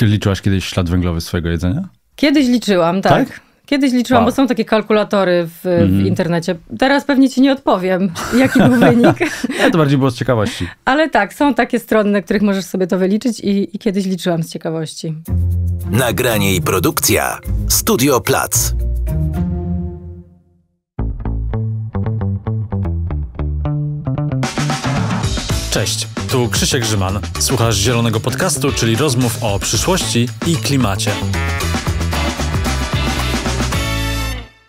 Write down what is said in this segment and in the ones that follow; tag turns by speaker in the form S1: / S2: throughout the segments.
S1: Ty liczyłaś kiedyś ślad węglowy swojego jedzenia?
S2: Kiedyś liczyłam, tak. tak? Kiedyś liczyłam, wow. bo są takie kalkulatory w, mm. w, mhm. internecie. Teraz pewnie ci nie odpowiem, jaki był wynik. ja to
S1: bardziej było z ciekawości.
S2: Ale tak, są takie strony, na których możesz sobie to wyliczyć i, i kiedyś liczyłam z ciekawości.
S1: Nagranie i produkcja Studio Plac. Cześć tu Krzysiek Grzyman. Słuchasz Zielonego Podcastu, czyli rozmów o przyszłości i klimacie.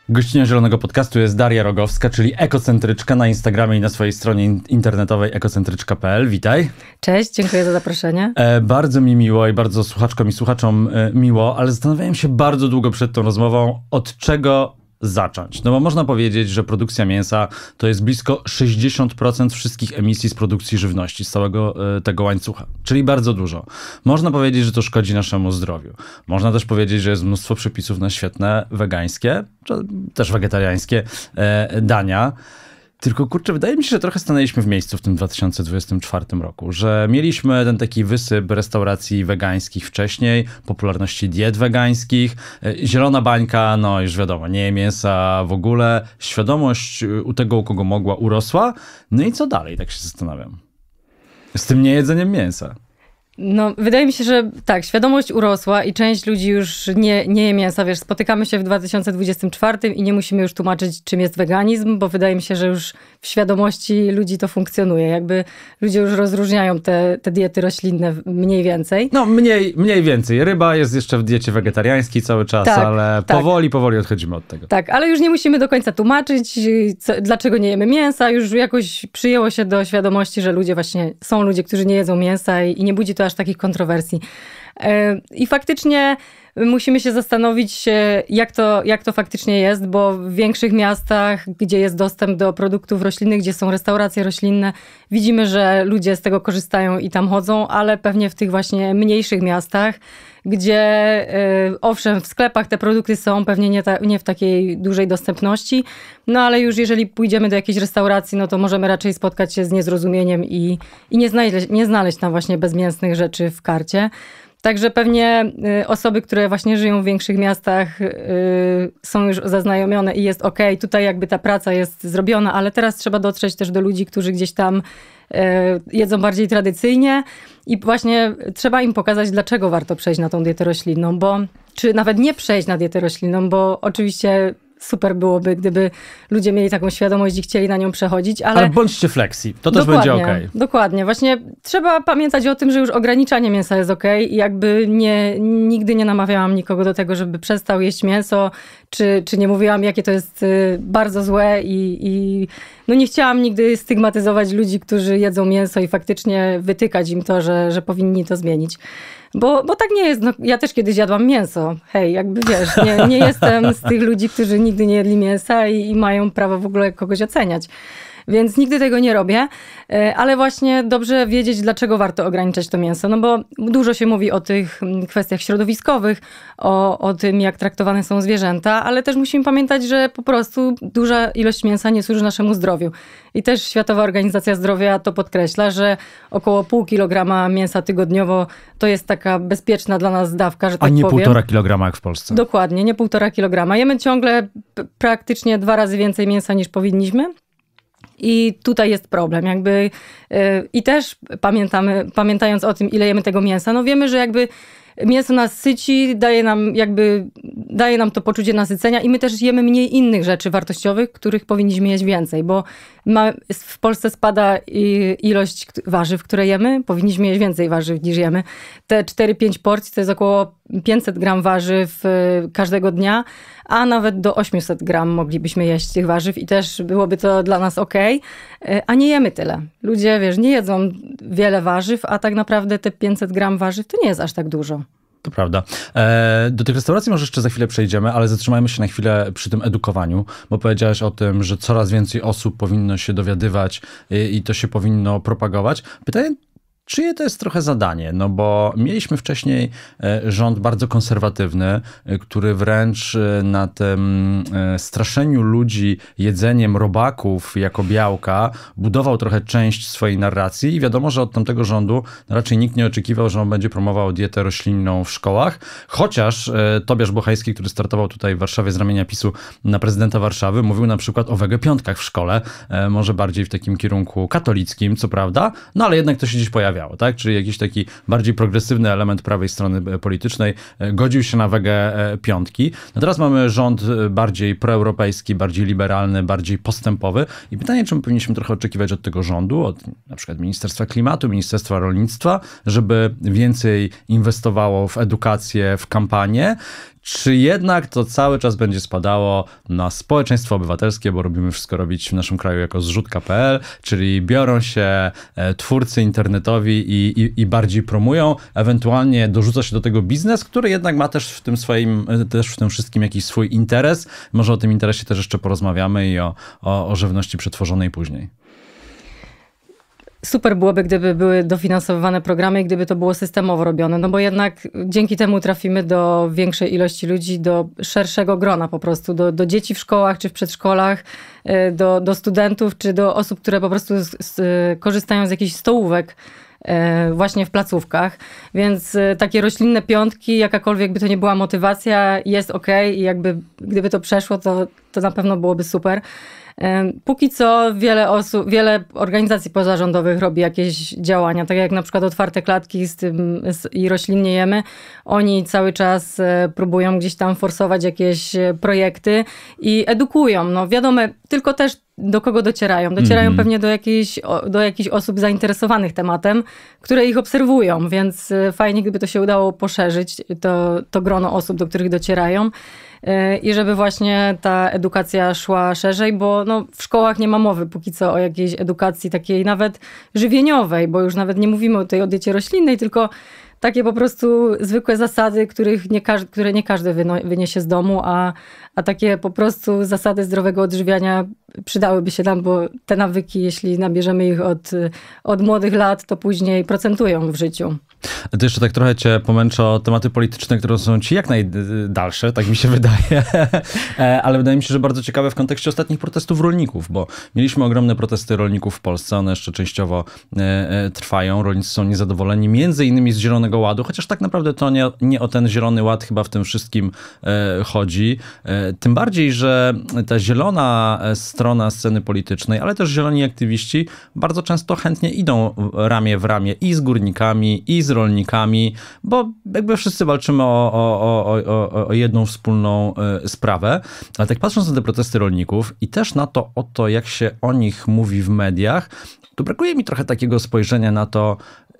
S1: Gościnią Zielonego Podcastu jest Daria Rogowska, czyli ekocentryczka na Instagramie i na swojej stronie internetowej ekocentryczka.pl. Witaj.
S2: Cześć, dziękuję za zaproszenie.
S1: E, bardzo mi miło i bardzo słuchaczkom i słuchaczom e, miło, ale zastanawiałem się bardzo długo przed tą rozmową, od czego zacząć? No bo można powiedzieć, że produkcja mięsa to jest blisko 60% wszystkich emisji z produkcji żywności, z całego e, tego łańcucha, czyli bardzo dużo. Można powiedzieć, że to szkodzi naszemu zdrowiu. Można też powiedzieć, że jest mnóstwo przepisów na świetne wegańskie, czy też wegetariańskie e, dania. Tylko kurczę, wydaje mi się, że trochę stanęliśmy w miejscu w tym 2024 roku, że mieliśmy ten taki wysyp restauracji wegańskich wcześniej, popularności diet wegańskich, e, zielona bańka, no już wiadomo, nie mięsa w ogóle, świadomość e, u tego, u kogo mogła, urosła. No i co dalej, tak się zastanawiam. Z tym niejedzeniem mięsa.
S2: No, wydaje mi się, że tak, świadomość urosła i część ludzi już nie, nie je mięsa. Wiesz, spotykamy się w 2024 i nie musimy już tłumaczyć, czym jest weganizm, bo wydaje mi się, że już w świadomości ludzi to funkcjonuje. Jakby ludzie już rozróżniają te, te diety roślinne mniej więcej. No mniej,
S1: mniej więcej. Ryba jest jeszcze w diecie wegetariańskiej cały czas, tak, ale tak. powoli, powoli odchodzimy od tego.
S2: Tak, ale już nie musimy do końca tłumaczyć, co, dlaczego nie jemy mięsa. Już jakoś przyjęło się do świadomości, że ludzie właśnie, są ludzie, którzy nie jedzą mięsa i, i nie budzi to aż takich kontrowersji. E, I faktycznie musimy się zastanowić, e, jak to, jak to faktycznie jest, bo w większych miastach, gdzie jest dostęp do produktów roślinnych, gdzie są restauracje roślinne, widzimy, że ludzie z tego korzystają i tam chodzą, ale pewnie w tych właśnie mniejszych miastach, gdzie e, owszem, w sklepach te produkty są pewnie nie, ta, nie w takiej dużej dostępności, no ale już jeżeli pójdziemy do jakiejś restauracji, no to możemy raczej spotkać się z niezrozumieniem i, i nie, znaleźć, nie znaleźć tam właśnie bezmięsnych rzeczy w karcie. Także pewnie y, osoby, które właśnie żyją w większych miastach, y, są już zaznajomione i jest ok. Tutaj jakby ta praca jest zrobiona, ale teraz trzeba dotrzeć też do ludzi, którzy gdzieś tam y, jedzą bardziej tradycyjnie i właśnie trzeba im pokazać, dlaczego warto przejść na tą dietę roślinną, bo czy nawet nie przejść na dietę roślinną, bo oczywiście super byłoby, gdyby ludzie mieli taką świadomość i chcieli na nią przechodzić, ale... Ale
S1: bądźcie flexi, to też będzie ok.
S2: Dokładnie, właśnie trzeba pamiętać o tym, że już ograniczanie mięsa jest ok i jakby nie, nigdy nie namawiałam nikogo do tego, żeby przestał jeść mięso, czy, czy nie mówiłam, jakie to jest y, bardzo złe i, i no nie chciałam nigdy stygmatyzować ludzi, którzy jedzą mięso i faktycznie wytykać im to, że, że powinni to zmienić. Bo, bo tak nie jest. No, ja też kiedyś jadłam mięso. Hej, jakby wiesz, nie, nie jestem z tych ludzi, którzy nigdy nie jedli mięsa i, i mają prawo w ogóle kogoś oceniać więc nigdy tego nie robię. E, ale właśnie dobrze wiedzieć, dlaczego warto ograniczać to mięso, no bo dużo się mówi o tych mm, kwestiach środowiskowych, o, o tym, jak traktowane są zwierzęta, ale też musimy pamiętać, że po prostu duża ilość mięsa nie służy naszemu zdrowiu. I też Światowa Organizacja Zdrowia to podkreśla, że około pół kilograma mięsa tygodniowo to jest taka bezpieczna dla nas dawka, że tak powiem. A nie powiem. półtora
S1: kilograma jak w Polsce.
S2: Dokładnie, nie półtora kilograma. Jemy ciągle praktycznie dwa razy więcej mięsa niż powinniśmy. I tutaj jest problem, jakby yy, i też pamiętamy, pamiętając o tym, ile jemy tego mięsa, no wiemy, że jakby mięso nas syci, daje nam jakby, daje nam to poczucie nasycenia i my też jemy mniej innych rzeczy wartościowych, których powinniśmy jeść więcej, bo ma, w Polsce spada ilość warzyw, które jemy. Powinniśmy jeść więcej warzyw niż jemy. Te 4-5 porcji to jest około 500 gram warzyw y, każdego dnia, a nawet do 800 gram moglibyśmy jeść tych warzyw i też byłoby to dla nas ok, a nie jemy tyle. Ludzie, wiesz, nie jedzą wiele warzyw, a tak naprawdę te 500 gram warzyw to nie jest aż tak dużo.
S1: To prawda. E, do tych restauracji może jeszcze za chwilę przejdziemy, ale zatrzymajmy się na chwilę przy tym edukowaniu, bo powiedziałeś o tym, że coraz więcej osób powinno się dowiadywać e, i, to się powinno propagować. Pytanie czyje to jest trochę zadanie? No bo mieliśmy wcześniej e, rząd bardzo konserwatywny, e, który wręcz e, na tym straszeniu ludzi jedzeniem robaków jako białka budował trochę część swojej narracji i wiadomo, że od tamtego rządu raczej nikt nie oczekiwał, że on będzie promował dietę roślinną w szkołach, chociaż Tobiasz Bochański, który startował tutaj w Warszawie z ramienia PiSu na prezydenta Warszawy, mówił na przykład o wege piątkach w szkole, może bardziej w takim kierunku katolickim, co prawda, no ale jednak to się dziś pojawia rozmawiało, tak? Czyli jakiś taki bardziej progresywny element prawej strony e, politycznej e, godził się na wagę e, piątki. No teraz mamy rząd bardziej proeuropejski, bardziej liberalny, bardziej postępowy i pytanie, czy powinniśmy trochę oczekiwać od tego rządu, od na przykład Ministerstwa Klimatu, Ministerstwa Rolnictwa, żeby więcej inwestowało w edukację, w kampanię, czy jednak to cały czas będzie spadało na społeczeństwo obywatelskie, bo robimy wszystko robić w naszym kraju jako zrzutka.pl, czyli biorą się e, twórcy internetowi i, i, i, bardziej promują, ewentualnie dorzuca się do tego biznes, który jednak ma też w tym swoim, e, też w tym wszystkim jakiś swój interes. Może o tym interesie też jeszcze porozmawiamy i o, o, o żywności przetworzonej później
S2: super byłoby, gdyby były dofinansowywane programy i gdyby to było systemowo robione, no bo jednak dzięki temu trafimy do większej ilości ludzi, do szerszego grona po prostu, do, do dzieci w szkołach czy w przedszkolach, y, do, do studentów czy do osób, które po prostu z, z, korzystają z jakichś stołówek y, właśnie w placówkach. Więc y, takie roślinne piątki, jakakolwiek by to nie była motywacja, jest ok i jakby gdyby to przeszło, to, to na pewno byłoby super. Póki co wiele osób, wiele organizacji pozarządowych robi jakieś działania, tak jak na przykład Otwarte Klatki z tym, z, i Roślinnie Jemy. Oni cały czas e, próbują gdzieś tam forsować jakieś e, projekty i edukują. No wiadomo, tylko też do kogo docierają? Docierają mm. pewnie do jakichś, do jakichś osób zainteresowanych tematem, które ich obserwują, więc y, fajnie, gdyby to się udało poszerzyć, to, to grono osób, do których docierają y, i żeby właśnie ta edukacja szła szerzej, bo no, w szkołach nie ma mowy póki co o jakiejś edukacji takiej nawet żywieniowej, bo już nawet nie mówimy o tej odjecie roślinnej, tylko takie po prostu zwykłe zasady, których nie które nie każdy wyniesie z domu, a, a takie po prostu zasady zdrowego odżywiania przydałyby się nam, bo te nawyki, jeśli nabierzemy ich od, od młodych lat, to później procentują w życiu.
S1: to jeszcze tak trochę cię pomęczę o tematy polityczne, które są ci jak najdalsze, tak mi się wydaje, e, ale wydaje mi się, że bardzo ciekawe w kontekście ostatnich protestów rolników, bo mieliśmy ogromne protesty rolników w Polsce, one jeszcze częściowo e, e, trwają, rolnicy są niezadowoleni, między innymi z Zielonego Ładu, chociaż tak naprawdę to nie, nie o ten Zielony Ład chyba w tym wszystkim chodzi. Tym bardziej, że ta zielona e, strona sceny politycznej, ale też zieloni aktywiści bardzo często chętnie idą ramię w ramię i z górnikami, i z rolnikami, bo jakby wszyscy walczymy o, o, o, o jedną wspólną e, sprawę. Ale tak patrząc na te protesty rolników i też na to, o to, jak się o nich mówi w mediach, to brakuje mi trochę takiego spojrzenia na to,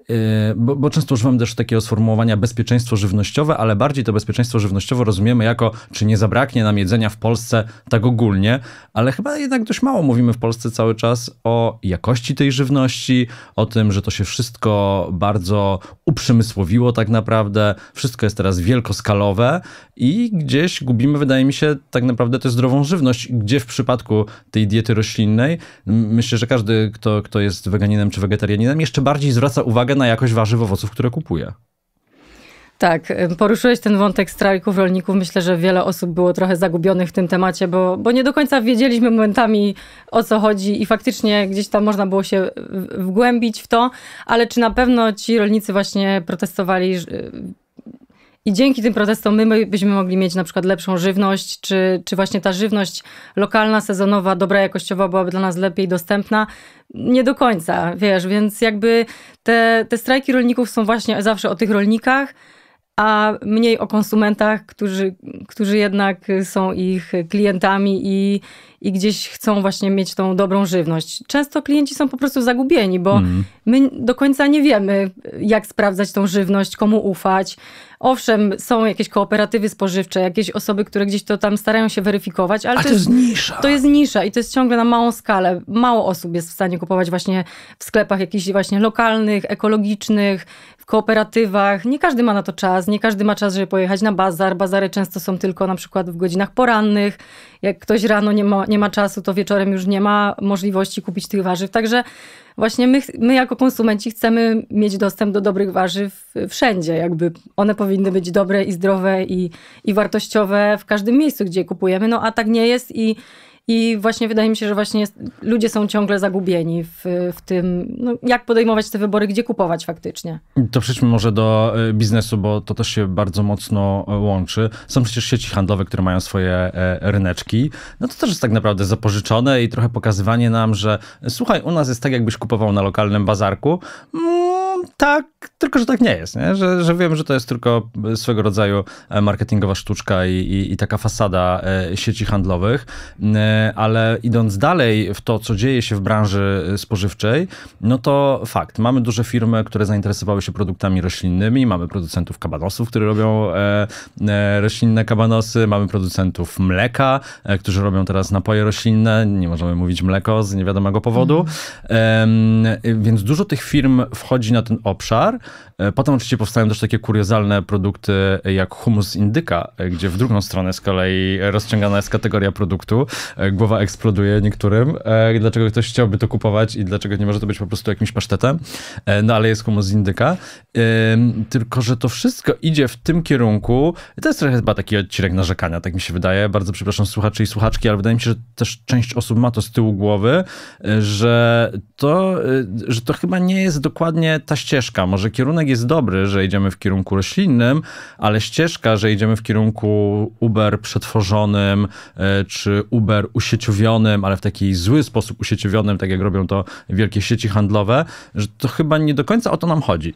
S1: Y, bo, bo, często używam też takiego sformułowania bezpieczeństwo żywnościowe, ale bardziej to bezpieczeństwo żywnościowe rozumiemy jako, czy nie zabraknie nam jedzenia w Polsce tak ogólnie, ale chyba jednak dość mało mówimy w Polsce cały czas o jakości tej żywności, o tym, że to się wszystko bardzo uprzemysłowiło tak naprawdę, wszystko jest teraz wielkoskalowe i gdzieś gubimy, wydaje mi się, tak naprawdę tę zdrową żywność, gdzie w przypadku tej diety roślinnej, myślę, że każdy, kto, kto jest weganinem czy wegetarianinem, jeszcze bardziej zwraca uwagę uwagę na jakość warzyw, owoców, które kupuje.
S2: Tak, poruszyłeś ten wątek strajków rolników. Myślę, że wiele osób było trochę zagubionych w tym temacie, bo, bo nie do końca wiedzieliśmy momentami o co chodzi i faktycznie gdzieś tam można było się wgłębić w to, ale czy na pewno ci rolnicy właśnie protestowali i dzięki tym protestom my byśmy mogli mieć na przykład lepszą żywność, czy, czy właśnie ta żywność lokalna, sezonowa, dobra jakościowa byłaby dla nas lepiej dostępna. Nie do końca, wiesz, więc jakby te, te strajki rolników są właśnie zawsze o tych rolnikach, a mniej o konsumentach, którzy, którzy jednak są ich klientami i, i gdzieś chcą właśnie mieć tą dobrą żywność. Często klienci są po prostu zagubieni, bo mm. my do końca nie wiemy, jak sprawdzać tą żywność, komu ufać. Owszem, są jakieś kooperatywy spożywcze, jakieś osoby, które gdzieś to tam starają się weryfikować, ale A to, jest, jest nisza. To jest nisza i to jest ciągle na małą skalę. Mało osób jest w stanie kupować właśnie w sklepach jakichś właśnie lokalnych, ekologicznych, kooperatywach. Nie każdy ma na to czas, nie każdy ma czas, żeby pojechać na bazar. Bazary często są tylko na przykład w godzinach porannych. Jak ktoś rano nie ma, nie ma czasu, to wieczorem już nie ma możliwości kupić tych warzyw. Także właśnie my, my jako konsumenci chcemy mieć dostęp do dobrych warzyw wszędzie. Jakby one powinny być dobre i zdrowe i, i wartościowe w każdym miejscu, gdzie je kupujemy. No a tak nie jest i i właśnie wydaje mi się, że właśnie ludzie są ciągle zagubieni w, w tym, no, jak podejmować te wybory, gdzie kupować faktycznie.
S1: To przejdźmy może do y, biznesu, bo to też się bardzo mocno y, łączy. Są przecież sieci handlowe, które mają swoje e, ryneczki. No to też jest tak naprawdę zapożyczone i trochę pokazywanie nam, że słuchaj, u nas jest tak, jakbyś kupował na lokalnym bazarku. Mm tak, tylko że tak nie jest, nie? Że, że wiem, że to jest tylko swego rodzaju e, marketingowa sztuczka i, i, i taka fasada e, sieci handlowych, e, ale idąc dalej w to, co dzieje się w branży spożywczej, no to fakt, mamy duże firmy, które zainteresowały się produktami roślinnymi, mamy producentów kabanosów, które robią roślinne kabanosy, mamy producentów mleka, którzy robią teraz napoje roślinne, nie możemy mówić mleko z niewiadomego powodu, mm. więc dużo tych firm wchodzi na ten ten obszar. E, potem oczywiście powstają też takie kuriozalne produkty e, jak humus indyka, e, gdzie w drugą stronę z kolei rozciągana jest kategoria produktu, głowa eksploduje niektórym. Dlaczego ktoś chciałby to kupować i dlaczego nie może to być po prostu jakimś pasztetem? No ale jest humus indyka. Tylko, że to wszystko idzie w tym kierunku. To jest trochę chyba taki odcinek narzekania, tak mi się wydaje. Bardzo przepraszam słuchaczy i słuchaczki, ale wydaje mi się, że też część osób ma to z tyłu głowy, że to, że to chyba nie jest dokładnie ta ścieżka. Może kierunek jest dobry, że idziemy w kierunku roślinnym, ale ścieżka, że idziemy w kierunku Uber przetworzonym, e, czy Uber usieciowionym, ale w taki zły sposób usieciowionym, tak jak robią to wielkie sieci handlowe, że to chyba nie do końca o to nam chodzi.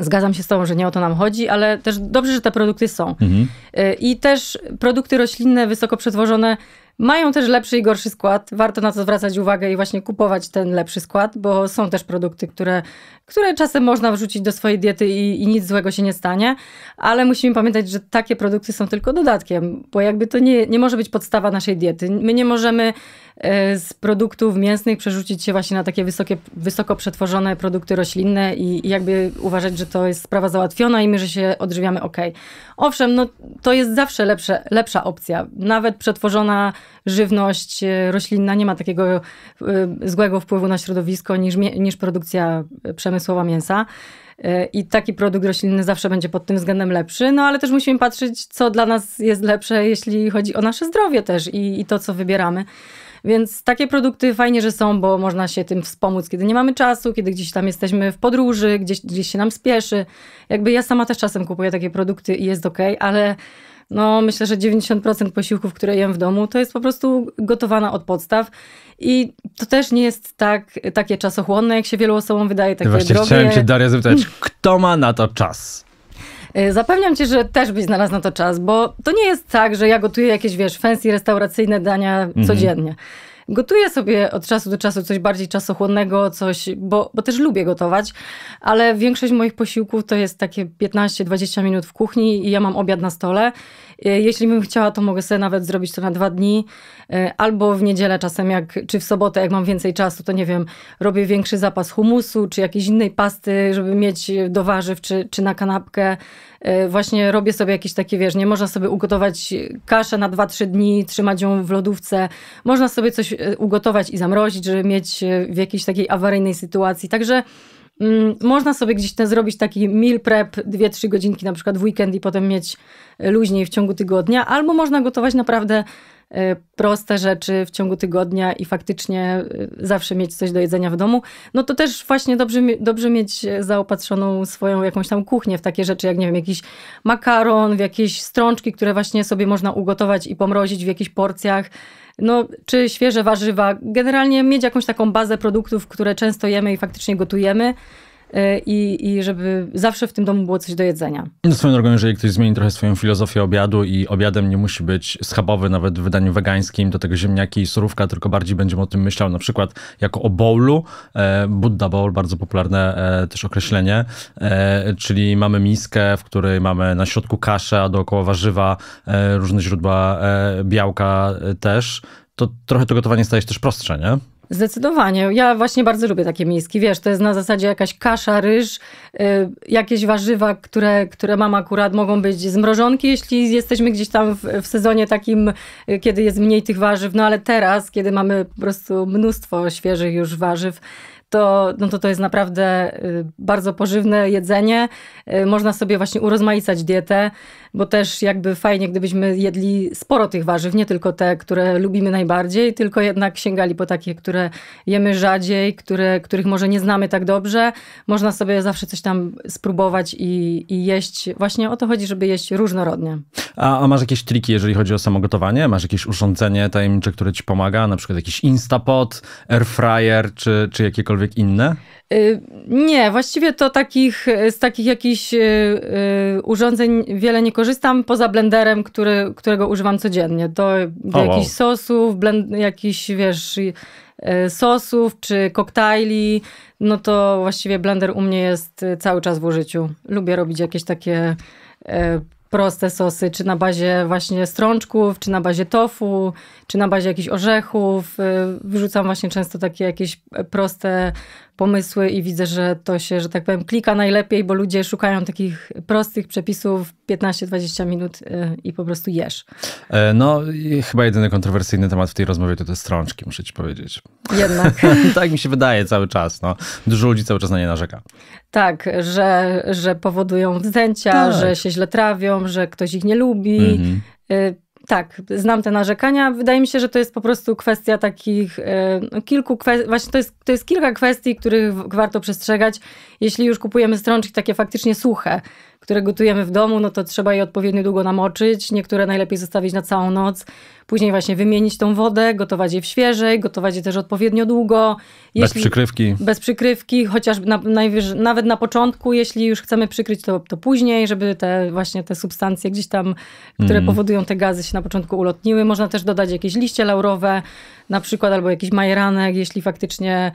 S2: Zgadzam się z Tobą, że nie o to nam chodzi, ale też dobrze, że te produkty są. Mhm. E, I też produkty roślinne, wysoko przetworzone, mają też lepszy i gorszy skład. Warto na to zwracać uwagę i właśnie kupować ten lepszy skład, bo są też produkty, które, które czasem można wrzucić do swojej diety i, i nic złego się nie stanie. Ale musimy pamiętać, że takie produkty są tylko dodatkiem, bo jakby to nie, nie może być podstawa naszej diety. My nie możemy E, z produktów mięsnych przerzucić się właśnie na takie wysokie, wysoko przetworzone produkty roślinne i, i jakby uważać, że to jest sprawa załatwiona i my, że się odżywiamy ok. Owszem, no to jest zawsze lepsze, lepsza opcja. Nawet przetworzona żywność e, roślinna nie ma takiego e, złego wpływu na środowisko niż, niż produkcja przemysłowa mięsa. I taki produkt roślinny zawsze będzie pod tym względem lepszy, no ale też musimy patrzeć, co dla nas jest lepsze, jeśli chodzi o nasze zdrowie też i, i to, co wybieramy. Więc takie produkty fajnie, że są, bo można się tym wspomóc, kiedy nie mamy czasu, kiedy gdzieś tam jesteśmy w podróży, gdzieś, gdzieś się nam spieszy. Jakby ja sama też czasem kupuję takie produkty i jest ok, ale no myślę, że 90% posiłków, które jem w domu, to jest po prostu gotowana od podstaw. I to też nie jest tak, takie czasochłonne, jak się wielu osobom wydaje, takie Właśnie drogie. chciałem cię, Daria, zapytać,
S1: kto ma na to czas?
S2: E, zapewniam cię, że też byś znalazł na to czas, bo to nie jest tak, że ja gotuję jakieś, wiesz, fancy restauracyjne dania mhm. codziennie gotuję sobie od czasu do czasu coś bardziej czasochłonnego, coś, bo, bo też lubię gotować, ale większość moich posiłków to jest takie 15-20 minut w kuchni i ja mam obiad na stole. E, jeśli bym chciała, to mogę sobie nawet zrobić to na dwa dni, e, albo w niedzielę czasem, jak, czy w sobotę, jak mam więcej czasu, to nie wiem, robię większy zapas humusu, czy jakiejś innej pasty, żeby mieć do warzyw, czy, czy na kanapkę E, właśnie robię sobie jakieś takie, wiesz, nie można sobie ugotować kaszę na 2-3 dni, trzymać ją w lodówce. Można sobie coś e, ugotować i zamrozić, żeby mieć e, w jakiejś takiej awaryjnej sytuacji. Także mm, można sobie gdzieś ten zrobić taki meal prep, 2-3 godzinki na przykład w weekend i potem mieć luźniej w ciągu tygodnia, albo można gotować naprawdę Y, proste rzeczy w ciągu tygodnia i faktycznie y, zawsze mieć coś do jedzenia w domu, no to też właśnie dobrze, dobrze mieć e, zaopatrzoną swoją jakąś tam kuchnię w takie rzeczy, jak nie wiem, jakiś makaron, w jakieś strączki, które właśnie sobie można ugotować i pomrozić w jakichś porcjach, no czy świeże warzywa. Generalnie mieć jakąś taką bazę produktów, które często jemy i faktycznie gotujemy. E, i, i żeby zawsze w tym domu było coś do jedzenia. No
S1: swoją drogą, jeżeli ktoś zmieni trochę swoją filozofię obiadu i obiadem nie musi być schabowy, nawet w wydaniu wegańskim, do tego ziemniaki i surówka, tylko bardziej będziemy o tym myślał na przykład jako o bowlu, e, Buddha bowl, bardzo popularne e, też określenie, e, czyli mamy miskę, w której mamy na środku kaszę, a dookoła warzywa, e, różne źródła e, białka też, to trochę to gotowanie staje się też prostsze, nie?
S2: Zdecydowanie. Ja właśnie bardzo lubię takie miejski. Wiesz, to jest na zasadzie jakaś kasza, ryż, y, jakieś warzywa, które, które mam akurat, mogą być z jeśli jesteśmy gdzieś tam w, w sezonie takim, y, kiedy jest mniej tych warzyw. No ale teraz, kiedy mamy po prostu mnóstwo świeżych już warzyw, to, no to to jest naprawdę y, bardzo pożywne jedzenie. Y, można sobie właśnie urozmaicać dietę, bo też jakby fajnie, gdybyśmy jedli sporo tych warzyw, nie tylko te, które lubimy najbardziej, tylko jednak sięgali po takie, które jemy rzadziej, które, których może nie znamy tak dobrze. Można sobie zawsze coś tam spróbować i, i jeść. Właśnie o to chodzi, żeby jeść różnorodnie.
S1: A, a masz jakieś triki, jeżeli chodzi o samogotowanie? Masz jakieś urządzenie tajemnicze, które ci pomaga? Na przykład jakiś Instapot, airfryer, czy, czy jakiekolwiek jakiekolwiek inne?
S2: Y, nie, właściwie to takich, z takich jakichś y, y, urządzeń wiele nie korzystam, poza blenderem, który, którego używam codziennie. Do, do oh, jakichś wow. sosów, blend, jakichś, wiesz, sosów czy koktajli, no to właściwie blender u mnie jest cały czas w użyciu. Lubię robić jakieś takie proste sosy, czy na bazie właśnie strączków, czy na bazie tofu, czy na bazie jakichś orzechów. Y, Wyrzucam właśnie często takie jakieś e, proste pomysły i widzę, że to się, że tak powiem, klika najlepiej, bo ludzie szukają takich prostych przepisów 15-20 minut y, i po prostu jesz.
S1: E, no, chyba jedyny kontrowersyjny temat w tej rozmowie to te strączki, muszę ci powiedzieć. Jednak. tak mi się wydaje cały czas. No. Dużo ludzi cały czas na nie narzeka.
S2: Tak, że, że powodują wzdęcia, tak. że się źle trawią, że ktoś ich nie lubi. Mhm. Y, tak, znam te narzekania. Wydaje mi się, że to jest po prostu kwestia takich y, kilku kwestii, właśnie to jest, to jest kilka kwestii, których warto przestrzegać, jeśli już kupujemy strączki takie faktycznie suche, które gotujemy w domu, no to trzeba je odpowiednio długo namoczyć. Niektóre najlepiej zostawić na całą noc. Później właśnie wymienić tą wodę, gotować je w świeżej, gotować je też odpowiednio długo. Jeśli, bez przykrywki. Bez przykrywki, chociaż na, najwyż, nawet na początku, jeśli już chcemy przykryć, to, to później, żeby te właśnie te substancje gdzieś tam, które mm. powodują te gazy się na początku ulotniły. Można też dodać jakieś liście laurowe na przykład, albo jakiś majeranek, jeśli faktycznie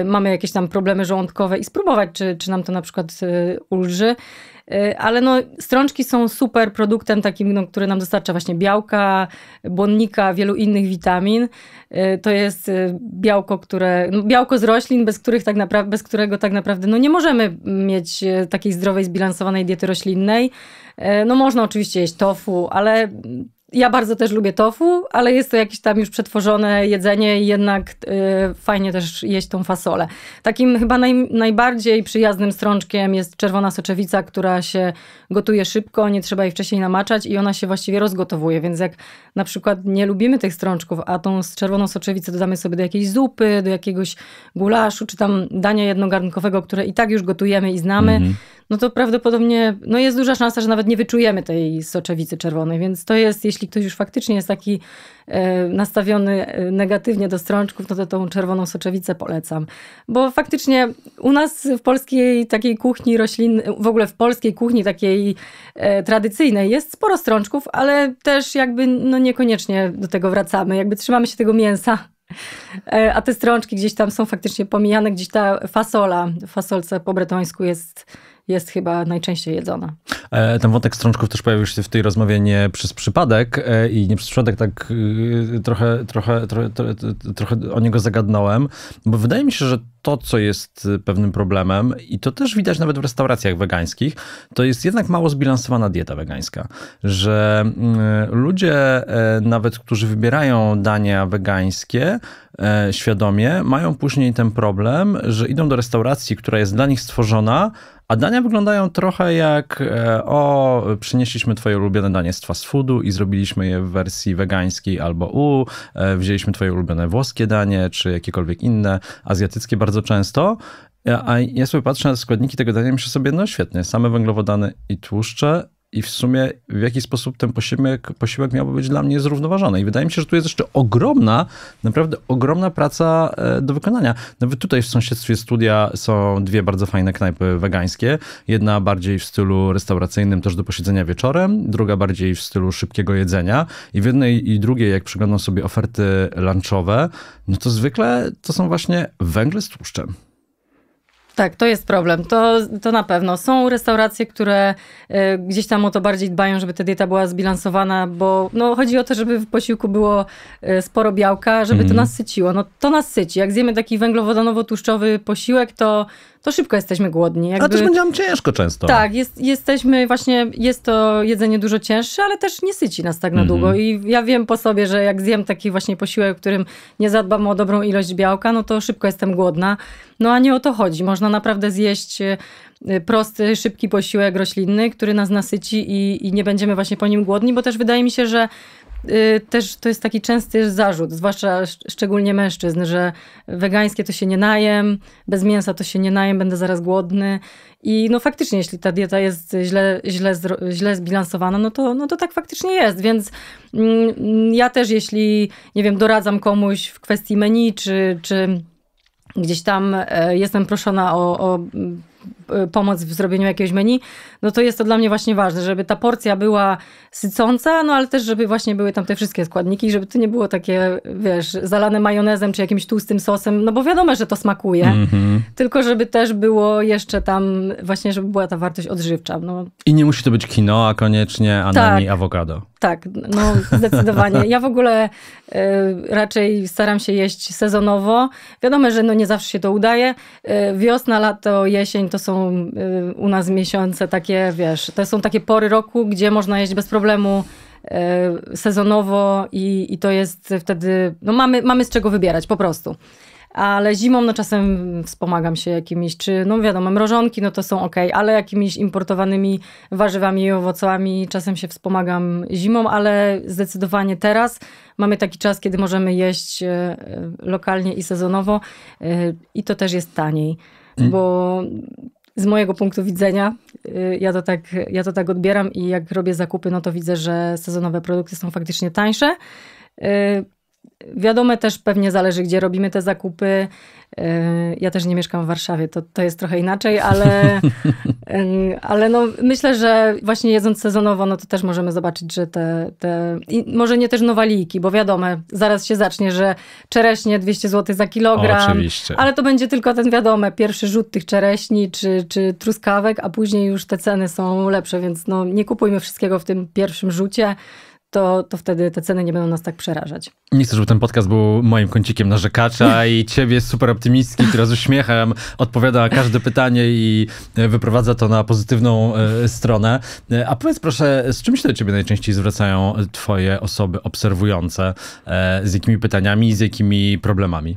S2: y, mamy jakieś tam problemy żołądkowe i spróbować, czy, czy nam to na przykład y, ulży. Y, ale no, strączki są super produktem takim, no, który nam dostarcza właśnie białka, błonnika, wielu innych witamin. Y, to jest y, białko, które, no, białko z roślin, bez, których tak naprawdę, bez którego tak naprawdę no, nie możemy mieć takiej zdrowej, zbilansowanej diety roślinnej. No można oczywiście jeść tofu, ale ja bardzo też lubię tofu, ale jest to jakieś tam już przetworzone jedzenie i jednak y, fajnie też jeść tą fasolę. Takim chyba naj, najbardziej przyjaznym strączkiem jest czerwona soczewica, która się gotuje szybko, nie trzeba jej wcześniej namaczać i ona się właściwie rozgotowuje, więc jak na przykład nie lubimy tych strączków, a tą czerwoną soczewicę dodamy sobie do jakiejś zupy, do jakiegoś gulaszu, czy tam dania jednogarnkowego, które i tak już gotujemy i znamy, mm -hmm no to prawdopodobnie no jest duża szansa, że nawet nie wyczujemy tej soczewicy czerwonej. Więc to jest, jeśli ktoś już faktycznie jest taki e, nastawiony e, negatywnie do strączków, to, no to tą czerwoną soczewicę polecam. Bo faktycznie u nas w polskiej takiej kuchni roślin, w ogóle w polskiej kuchni takiej e, tradycyjnej jest sporo strączków, ale też jakby no niekoniecznie do tego wracamy. Jakby trzymamy się tego mięsa. A te strączki gdzieś tam są faktycznie pomijane, gdzieś ta fasola, w fasolce po bretońsku jest jest chyba najczęściej jedzona.
S1: E, ten wątek strączków też pojawił się w tej rozmowie nie przez przypadek e, i nie przez przypadek tak y, trochę, trochę, trochę, trochę o niego zagadnąłem, bo wydaje mi się, że to, co jest y, pewnym problemem, i to też widać nawet w restauracjach wegańskich, to jest jednak mało zbilansowana dieta wegańska. Że y, ludzie, e, nawet którzy wybierają dania wegańskie świadomie, mają później ten problem, że idą do restauracji, która jest dla nich stworzona, a dania wyglądają trochę jak e, o, przynieśliśmy twoje ulubione danie z fast foodu i zrobiliśmy je w wersji wegańskiej albo u, e, wzięliśmy twoje ulubione włoskie danie, czy jakiekolwiek inne, azjatyckie bardzo często. E, a ja sobie patrzę na składniki tego dania i myślę sobie, no świetnie, same węglowodany i tłuszcze, i w sumie w jaki sposób ten posiłek, posiłek miałby być dla mnie zrównoważony. I wydaje mi się, że tu jest jeszcze ogromna, naprawdę ogromna praca e, do wykonania. Nawet no tutaj w sąsiedztwie studia są dwie bardzo fajne knajpy wegańskie. Jedna bardziej w stylu restauracyjnym, też do posiedzenia wieczorem, druga bardziej w stylu szybkiego jedzenia. I w jednej i drugiej, jak przyglądam sobie oferty lunchowe, no to zwykle to są właśnie węgle z tłuszczem.
S2: Tak, to jest problem. To, to na pewno. Są restauracje, które y, gdzieś tam o to bardziej dbają, żeby ta dieta była zbilansowana, bo no, chodzi o to, żeby w posiłku było y, sporo białka, żeby mm. to mhm. nas syciło. No to nas syci. Jak zjemy taki węglowodanowo-tłuszczowy posiłek, to to szybko jesteśmy głodni. Jakby, ale też będzie nam
S1: ciężko często. Tak,
S2: jest, jesteśmy właśnie, jest to jedzenie dużo cięższe, ale też nie syci nas tak na mm -hmm. długo i ja wiem po sobie, że jak zjem taki właśnie posiłek, w którym nie zadbam o dobrą ilość białka, no to szybko jestem głodna. No a nie o to chodzi. Można naprawdę zjeść e, prosty, szybki posiłek roślinny, który nas nasyci i, i nie będziemy właśnie po nim głodni, bo też wydaje mi się, że Y, też to jest taki częsty zarzut, zwłaszcza szczególnie mężczyzn, że wegańskie to się nie najem, bez mięsa to się nie najem, będę zaraz głodny. I no faktycznie, jeśli ta dieta jest źle, źle, źle zbilansowana, no to, no to tak faktycznie jest. Więc mm, ja też, jeśli, nie wiem, doradzam komuś w kwestii menu, czy, czy gdzieś tam e, jestem proszona o, o Y, pomoc w zrobieniu jakiegoś menu, no to jest to dla mnie właśnie ważne, żeby ta porcja była sycąca, no ale też, żeby właśnie były tam te wszystkie składniki, żeby to nie było takie, wiesz, zalane majonezem czy jakimś tłustym sosem, no bo wiadomo, że to smakuje, mm -hmm. tylko żeby też było jeszcze tam właśnie, żeby była ta wartość odżywcza. No.
S1: I nie musi to być quinoa koniecznie, a tak, awokado.
S2: Tak, no zdecydowanie. Ja w ogóle y, raczej staram się jeść sezonowo. Wiadomo, że no nie zawsze się to udaje. Y, wiosna, lato, jesień to są Y, u nas miesiące takie, wiesz, to są takie pory roku, gdzie można jeść bez problemu y, sezonowo i, i to jest wtedy, no mamy, mamy z czego wybierać po prostu. Ale zimą no czasem wspomagam się jakimiś, czy no wiadomo, mrożonki no to są ok, ale jakimiś importowanymi warzywami i owocami czasem się wspomagam zimą, ale zdecydowanie teraz mamy taki czas, kiedy możemy jeść y, lokalnie i sezonowo i to też jest taniej mm. bo z mojego punktu widzenia, y, ja to, tak, ja to tak odbieram i jak robię zakupy, no to widzę, że sezonowe produkty są faktycznie tańsze. Y, wiadome też pewnie zależy, gdzie robimy te zakupy, ja też nie mieszkam w Warszawie, to, to jest trochę inaczej, ale, ale no, myślę, że właśnie jedząc sezonowo, no to też możemy zobaczyć, że te, te może nie też nowaliki, bo wiadomo, zaraz się zacznie, że czereśnie 200 zł za kilogram, Oczywiście. ale to będzie tylko ten wiadomo, pierwszy rzut tych czereśni czy, czy truskawek, a później już te ceny są lepsze, więc no, nie kupujmy wszystkiego w tym pierwszym rzucie to, to wtedy te ceny nie będą nas tak przerażać.
S1: Nie chcę, żeby ten podcast był moim kącikiem narzekacza i ciebie super optymistki, która z uśmiechem odpowiada na każde pytanie i e, wyprowadza to na pozytywną e, stronę. E, a powiedz proszę, z czym się do ciebie najczęściej zwracają twoje osoby obserwujące? Z jakimi pytaniami, z jakimi problemami?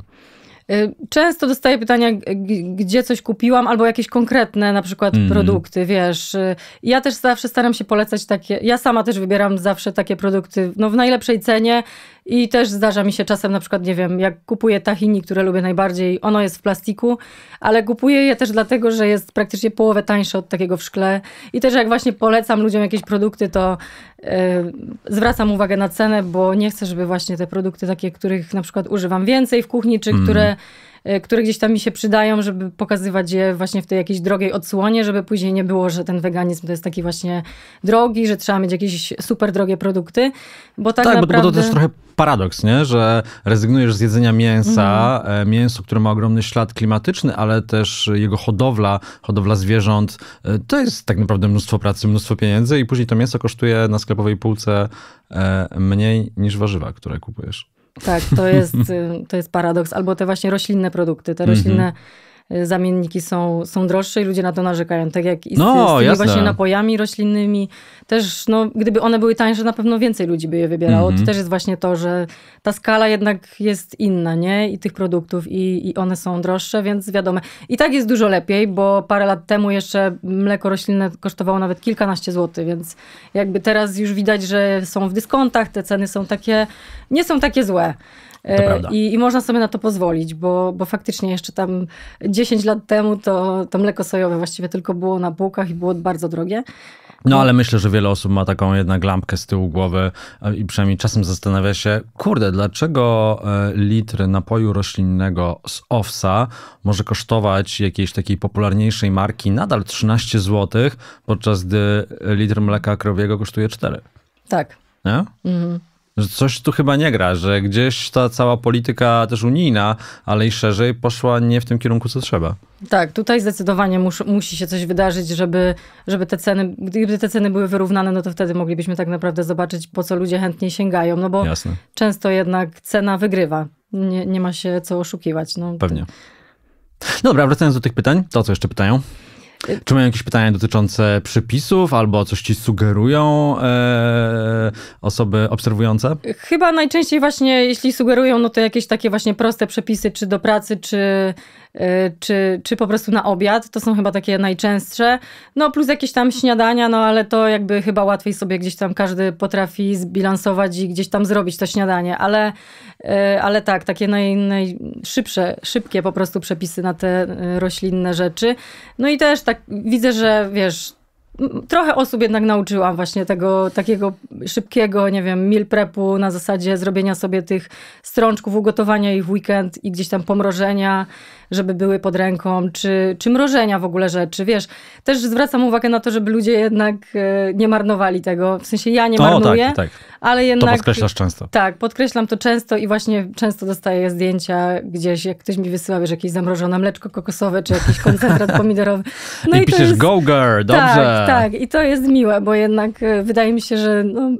S2: Y, często dostaję pytania, gdzie coś kupiłam, albo jakieś konkretne na przykład mm. produkty, wiesz. Y, ja też zawsze staram się polecać takie, ja sama też wybieram zawsze takie produkty, no w najlepszej cenie i też zdarza mi się czasem, na przykład, nie wiem, jak kupuję tahini, które lubię najbardziej, ono jest w plastiku, ale kupuję je też dlatego, że jest praktycznie połowę tańsze od takiego w szkle. I też jak właśnie polecam ludziom jakieś produkty, to yy, zwracam uwagę na cenę, bo nie chcę, żeby właśnie te produkty takie, których na przykład używam więcej w kuchni, czy mm. które E, które gdzieś tam mi się przydają, żeby pokazywać je właśnie w tej jakiejś drogiej odsłonie, żeby później nie było, że ten weganizm to jest taki właśnie drogi, że trzeba mieć jakieś super drogie produkty, bo tak, tak naprawdę... bo, bo to też trochę
S1: paradoks, nie? że rezygnujesz z jedzenia mięsa, mhm. E, mięso, które ma ogromny ślad klimatyczny, ale też jego hodowla, hodowla zwierząt, e, to jest tak naprawdę mnóstwo pracy, mnóstwo pieniędzy i później to mięso kosztuje na sklepowej półce mniej niż warzywa, które kupujesz.
S2: Tak, to jest, y, to jest paradoks. Albo te właśnie roślinne produkty, te mhm. roślinne. Y, zamienniki są, są droższe i ludzie na to narzekają. Tak jak i z, no, z tymi jasne. właśnie napojami roślinnymi. Też, no, gdyby one były tańsze, na pewno więcej ludzi by je wybierało. Mm -hmm. To mhm. też jest właśnie to, że ta skala jednak jest inna, nie? I tych produktów, i, i one są droższe, więc wiadomo. I tak jest dużo lepiej, bo parę lat temu jeszcze mleko roślinne kosztowało nawet kilkanaście złotych, więc jakby teraz już widać, że są w dyskontach, te ceny są takie, nie są takie złe. E, I, I, można sobie na to pozwolić, bo, bo faktycznie jeszcze tam 10 lat temu to, to mleko sojowe właściwie tylko było na półkach i było bardzo drogie.
S1: No ale myślę, że wiele osób ma taką jednak lampkę z tyłu głowy e, i przynajmniej czasem zastanawia się, kurde, dlaczego e, litr napoju roślinnego z owsa może kosztować jakiejś takiej popularniejszej marki nadal 13 zł, podczas gdy litr mleka krowiego kosztuje 4. Tak. Nie? Mhm że coś tu chyba nie gra, że gdzieś ta cała polityka też unijna, ale i szerzej poszła nie w tym kierunku, co trzeba.
S2: Tak, tutaj zdecydowanie mus, musi się coś wydarzyć, żeby, żeby te ceny, gdyby te ceny były wyrównane, no to wtedy moglibyśmy tak naprawdę zobaczyć, po co ludzie chętnie sięgają, no bo Jasne. często jednak cena wygrywa. Nie, nie ma się co oszukiwać. No, Pewnie.
S1: Dobra, wracając do tych pytań, to co jeszcze pytają? Czy mają jakieś pytania dotyczące przepisów albo coś ci sugerują e, osoby obserwujące?
S2: Chyba najczęściej właśnie, jeśli sugerują, no to jakieś takie właśnie proste przepisy, czy do pracy, czy Y, czy, czy po prostu na obiad. To są chyba takie najczęstsze. No plus jakieś tam śniadania, no ale to jakby chyba łatwiej sobie gdzieś tam każdy potrafi zbilansować i gdzieś tam zrobić to śniadanie. Ale, y, ale tak, takie naj, najszybsze, szybkie po prostu przepisy na te y, roślinne rzeczy. No i też tak widzę, że wiesz trochę osób jednak nauczyłam właśnie tego takiego szybkiego, nie wiem, meal prepu na zasadzie zrobienia sobie tych strączków, ugotowania ich w weekend i gdzieś tam pomrożenia, żeby były pod ręką, czy, czy mrożenia w ogóle rzeczy, wiesz. Też zwracam uwagę na to, żeby ludzie jednak e, nie marnowali tego, w sensie ja nie marnuję, o, tak, tak ale jednak... To podkreślasz często. Tak, podkreślam to często i właśnie często dostaję zdjęcia gdzieś, jak ktoś mi wysyła, wiesz, jakieś zamrożone mleczko kokosowe, czy jakiś koncentrat pomidorowy. No I, i piszesz jest... go girl, tak, dobrze. Tak, tak, i to jest miłe, bo jednak e, wydaje mi się, że no,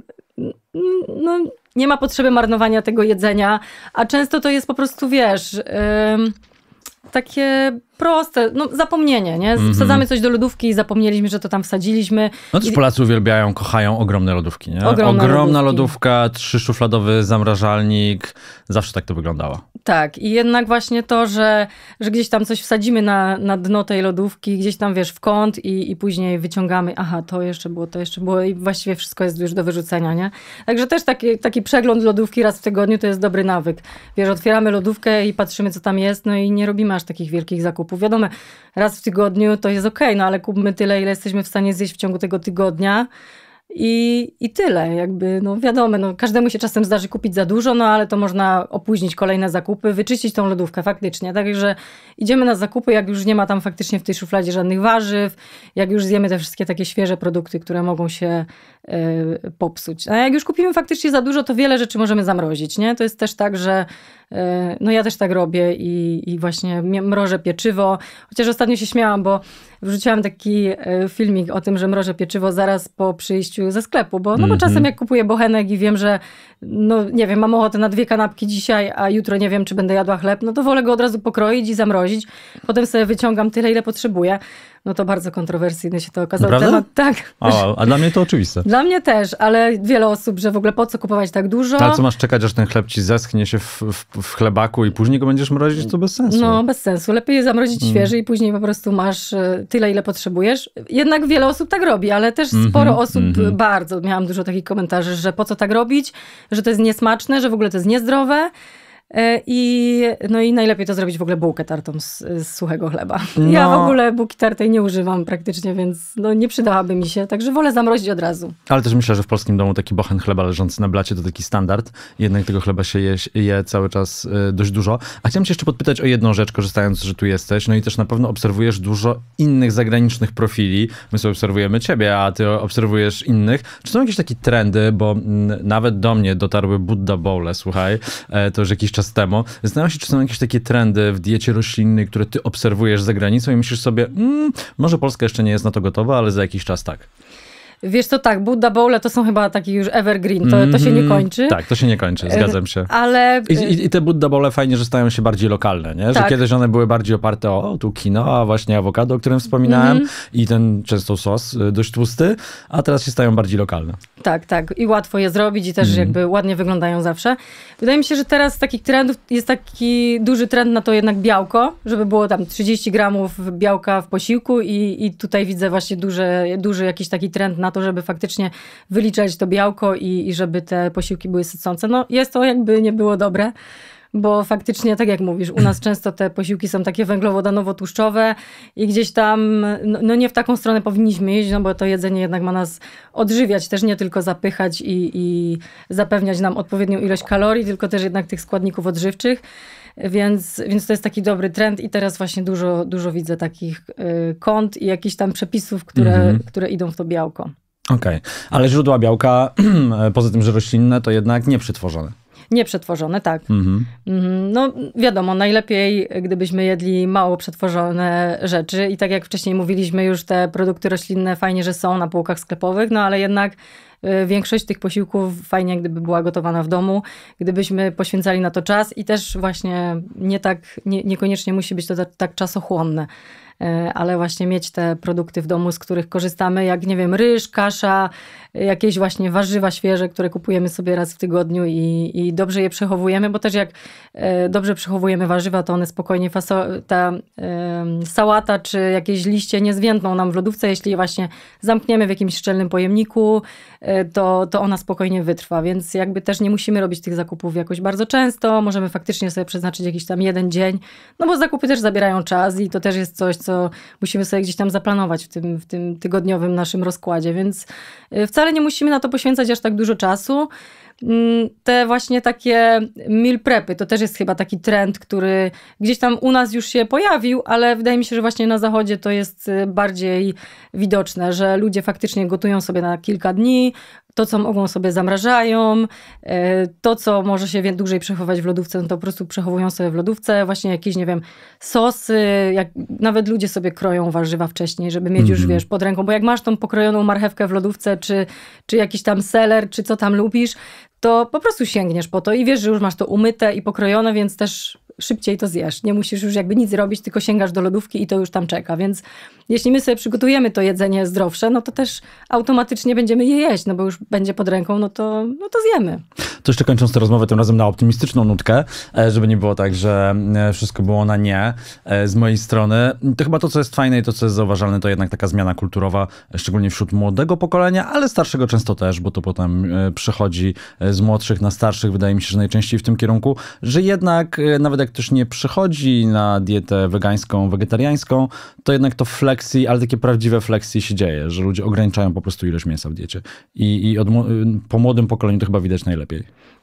S2: no nie ma potrzeby marnowania tego jedzenia, a często to jest po prostu, wiesz... Yy, takie proste, no zapomnienie, nie? Mhm. Wsadzamy coś do lodówki i zapomnieliśmy, że to tam wsadziliśmy. No też
S1: Polacy uwielbiają, kochają ogromne lodówki, nie? Ogromne Ogromna lodówka, trzyszufladowy zamrażalnik, zawsze tak to wyglądało.
S2: Tak, i jednak właśnie to, że, że gdzieś tam coś wsadzimy na, na dno tej lodówki, gdzieś tam wiesz, w kąt i, i później wyciągamy, aha, to jeszcze było, to jeszcze było i właściwie wszystko jest już do wyrzucenia, nie? Także też taki, taki przegląd lodówki raz w tygodniu to jest dobry nawyk. Wiesz, otwieramy lodówkę i patrzymy, co tam jest, no i nie robimy aż takich wielkich zakupów zakupów. Wiadomo, raz w tygodniu to jest okej, okay, no ale kupmy tyle, ile jesteśmy w stanie zjeść w ciągu tego tygodnia i, I tyle, jakby, no wiadomo, no, każdemu się czasem zdarzy kupić za dużo, no ale to można opóźnić kolejne zakupy, wyczyścić tą lodówkę faktycznie. Także idziemy na zakupy, jak już nie ma tam faktycznie w tej szufladzie żadnych warzyw, jak już zjemy te wszystkie takie świeże produkty, które mogą się y, popsuć. A jak już kupimy faktycznie za dużo, to wiele rzeczy możemy zamrozić, nie? To jest też tak, że y, no ja też tak robię i, i właśnie mrożę pieczywo, chociaż ostatnio się śmiałam, bo wrzuciłam taki e, filmik o tym, że mrożę pieczywo zaraz po przyjściu ze sklepu, bo, no bo mm -hmm. czasem mhm. jak kupuję bochenek i wiem, że no nie wiem, mam ochotę na dwie kanapki dzisiaj, a jutro nie wiem, czy będę jadła chleb, no to wolę go od razu pokroić i zamrozić. Potem sobie wyciągam tyle, ile potrzebuję. No to bardzo kontrowersyjny się to okazało. Prawda? Temat, tak. A,
S1: a, dla mnie to oczywiste. Dla
S2: mnie też, ale wiele osób, że w ogóle po co kupować tak dużo. Ale co
S1: masz czekać, aż ten chleb ci zeschnie się w, w, w chlebaku i później go będziesz mrozić, to bez
S2: sensu. No, bez sensu. Lepiej je zamrozić mm. świeży i później po prostu masz e, tyle, ile potrzebujesz. Jednak wiele osób tak robi, ale też mm -hmm, sporo osób, mm -hmm. bardzo, miałam dużo takich komentarzy, że po co tak robić, że to jest niesmaczne, że w ogóle to jest niezdrowe. E, I, no i najlepiej to zrobić w ogóle bułkę tartą z, z suchego chleba. No. Ja w ogóle bułki tartej nie używam praktycznie, więc no nie przydałaby mi się. Także wolę zamrozić od razu.
S1: Ale też myślę, że w polskim domu taki bochen chleba leżący na blacie to taki standard. Jednak tego chleba się je, je cały czas e, dość dużo. A chciałem cię jeszcze podpytać o jedną rzecz, korzystając, że tu jesteś. No i też na pewno obserwujesz dużo innych zagranicznych profili. My sobie obserwujemy ciebie, a ty obserwujesz innych. Czy są jakieś takie trendy, bo mm, nawet do mnie dotarły Buddha Bowle, słuchaj. E, to już jakiś czas temu. Zastanawiam się, czy są jakieś takie trendy w diecie roślinnej, które ty obserwujesz za granicą i myślisz sobie, mm, może Polska jeszcze nie jest na to gotowa, ale za jakiś czas tak.
S2: Wiesz to tak, Buddha Bowle to są chyba taki już evergreen, to, mm -hmm. to się nie mhm. kończy. Tak,
S1: to się nie kończy, zgadzam e, się. Ale... I, i, i te Buddha Bowle fajnie, że stają się bardziej lokalne, nie? Że tak. kiedyś one były bardziej oparte o, tu kino, a właśnie awokado, o którym wspominałem mm -hmm. i ten często sos y, dość tłusty, a teraz się stają bardziej lokalne.
S2: Tak, tak. I łatwo je zrobić i też mm -hmm. jakby ładnie wyglądają zawsze. Wydaje mi się, że teraz z takich trendów jest taki duży trend na to jednak białko, żeby było tam 30 gramów białka w posiłku i, i tutaj widzę właśnie duży, duży jakiś taki trend na to, żeby faktycznie wyliczać to białko i, i żeby te posiłki były sycące. No jest to jakby nie było dobre bo faktycznie, tak jak mówisz, u nas często te posiłki są takie węglowodanowo-tłuszczowe i gdzieś tam, no, no, nie w taką stronę powinniśmy iść, no bo to jedzenie jednak ma nas odżywiać, też nie tylko zapychać i, i zapewniać nam odpowiednią ilość kalorii, tylko też jednak tych składników odżywczych. Więc, więc to jest taki dobry trend i teraz właśnie dużo, dużo widzę takich y, kont i jakichś tam przepisów, które, mhm. które idą w to białko.
S1: Okej, okay. ale źródła białka, poza tym, że roślinne, to jednak nieprzetworzone.
S2: Nieprzetworzone, tak. Mhm. mhm. No wiadomo, najlepiej gdybyśmy jedli mało przetworzone rzeczy i tak jak wcześniej mówiliśmy, już te produkty roślinne fajnie, że są na półkach sklepowych, no ale jednak y, większość tych posiłków fajnie, gdyby była gotowana w domu, gdybyśmy poświęcali na to czas i też właśnie nie tak, nie, niekoniecznie musi być to tak, tak czasochłonne. E, ale właśnie mieć te produkty w domu, z których korzystamy, jak nie wiem, ryż, kasza, jakieś właśnie warzywa świeże, które kupujemy sobie raz w tygodniu i, i dobrze je przechowujemy, bo też jak e, dobrze przechowujemy warzywa, to one spokojnie, faso- ta sałata czy jakieś liście nie zwiędną nam w lodówce. Jeśli je właśnie zamkniemy w jakimś szczelnym pojemniku, e, to, to ona spokojnie wytrwa, więc jakby też nie musimy robić tych zakupów jakoś bardzo często, możemy faktycznie sobie przeznaczyć jakiś tam jeden dzień, no bo zakupy też zabierają czas i to też jest coś, co musimy sobie gdzieś tam zaplanować w tym, w tym tygodniowym naszym rozkładzie, więc e, wcale wcale nie musimy na to poświęcać aż tak dużo czasu. Mm, te właśnie takie meal prepy, to też jest chyba taki trend, który gdzieś tam u nas już się pojawił, ale wydaje mi się, że właśnie na zachodzie to jest y, bardziej widoczne, że ludzie faktycznie gotują sobie na kilka dni, to, co mogą sobie zamrażają, y, to, co może się dłużej przechować w lodówce, no to po prostu przechowują sobie w lodówce, właśnie jakieś, nie wiem, sosy, jak, nawet ludzie sobie kroją warzywa wcześniej, żeby mieć mm -hmm. już, mhm. wiesz, pod ręką, bo jak masz tą pokrojoną marchewkę w lodówce, czy, czy jakiś tam seler, czy co tam lubisz, to po prostu sięgniesz po to i wiesz, że już masz to umyte i pokrojone, więc też szybciej to zjesz. Nie musisz już jakby nic robić, tylko sięgasz do lodówki i to już tam czeka. Więc jeśli my sobie przygotujemy to jedzenie zdrowsze, no to też automatycznie będziemy je jeść, no bo już będzie pod ręką, no to, no to zjemy.
S1: To jeszcze kończąc tę rozmowę tym razem na optymistyczną nutkę, e, żeby nie było tak, że e, wszystko było na nie e, z mojej strony. To chyba to, co jest fajne i to, co jest zauważalne, to jednak taka zmiana kulturowa, szczególnie wśród młodego pokolenia, ale starszego często też, bo to potem przechodzi z młodszych na starszych, wydaje mi się, że najczęściej w tym kierunku, że jednak nawet jak ktoś nie przychodzi na dietę wegańską, wegetariańską, to jednak to flexi, ale takie prawdziwe flexi się dzieje, że ludzie ograniczają po prostu ilość mięsa w diecie. I, i od, po młodym pokoleniu to chyba widać najlepiej.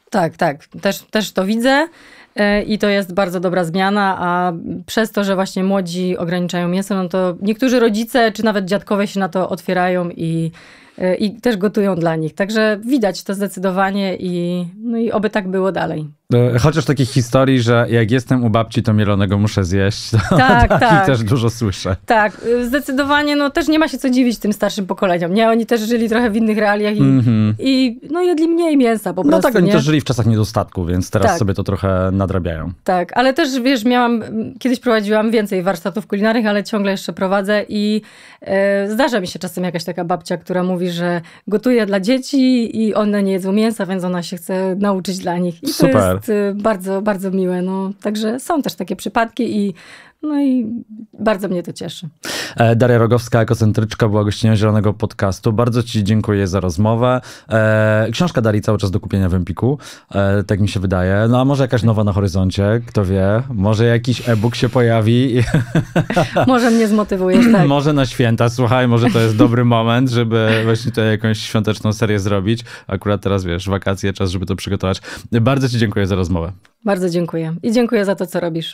S2: Tak, tak. Też, też to widzę e, i to jest bardzo dobra zmiana, a przez to, że właśnie młodzi ograniczają mięso, no to niektórzy rodzice czy nawet dziadkowie się na to otwierają i, e, i też gotują dla nich. Także widać to zdecydowanie i, no i oby tak było dalej.
S1: E, chociaż takich historii, że jak jestem u babci, to mielonego muszę zjeść. To tak, tak. też dużo słyszę.
S2: Tak, y, zdecydowanie no też nie ma się co dziwić tym starszym pokoleniom, nie? Oni też żyli trochę w innych realiach i, mm -hmm. i no jedli mniej mięsa po no prostu, No tak, oni nie? też żyli
S1: w czasach niedostatku, więc teraz tak. sobie to trochę nadrabiają.
S2: Tak, ale też wiesz, miałam, kiedyś prowadziłam więcej warsztatów kulinarnych, ale ciągle jeszcze prowadzę i e, zdarza mi się czasem jakaś taka babcia, która mówi, że gotuje dla dzieci i one nie jedzą mięsa, więc ona się chce nauczyć dla nich. I Super. Y, bardzo, bardzo miłe. No, także są też takie przypadki i no i bardzo mnie to cieszy.
S1: E, Daria Rogowska, ekocentryczka, była gościnią Zielonego Podcastu. Bardzo Ci dziękuję za rozmowę. E, książka Darii cały czas do kupienia w Empiku, e, tak mi się wydaje. No a może jakaś nowa na horyzoncie, kto wie. Może jakiś e-book się pojawi.
S2: może mnie zmotywujesz, tak.
S1: może na święta, słuchaj, może to jest dobry moment, żeby właśnie tutaj jakąś świąteczną serię zrobić. Akurat teraz, wiesz, wakacje, czas, żeby to przygotować. Bardzo Ci dziękuję za rozmowę.
S2: Bardzo dziękuję i dziękuję za to, co robisz.